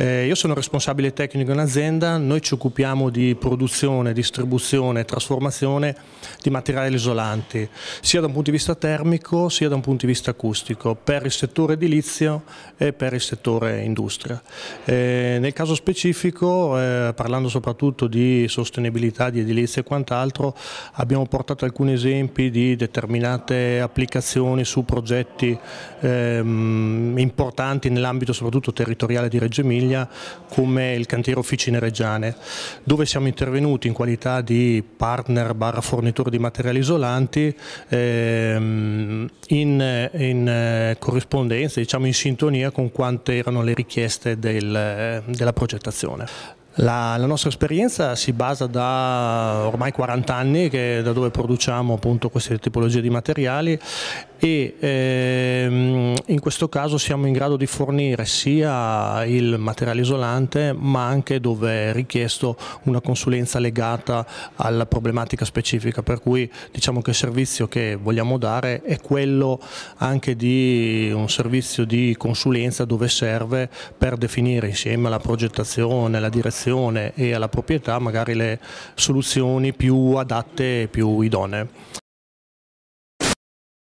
Eh, io sono responsabile tecnico in azienda, noi ci occupiamo di produzione, distribuzione e trasformazione di materiali isolanti, sia da un punto di vista termico sia da un punto di vista acustico, per il settore edilizio e per il settore industria. Eh, nel caso specifico, eh, parlando soprattutto di sostenibilità, di edilizia e quant'altro, abbiamo portato alcuni esempi di determinate applicazioni su progetti ehm, importanti nell'ambito soprattutto territoriale di Reggio Emilia Italia come il cantiere Officine Reggiane, dove siamo intervenuti in qualità di partner barra fornitore di materiali isolanti ehm, in, in eh, corrispondenza, diciamo in sintonia con quante erano le richieste del, della progettazione. La, la, nostra esperienza si basa da ormai 40 anni che, da dove produciamo appunto queste tipologie di materiali e ehm, in questo caso siamo in grado di fornire sia il materiale isolante ma anche dove è richiesto una consulenza legata alla problematica specifica per cui diciamo che il servizio che vogliamo dare è quello anche di un servizio di consulenza dove serve per definire insieme la progettazione, la direzione all'abitazione e alla proprietà magari le soluzioni più adatte e più idonee.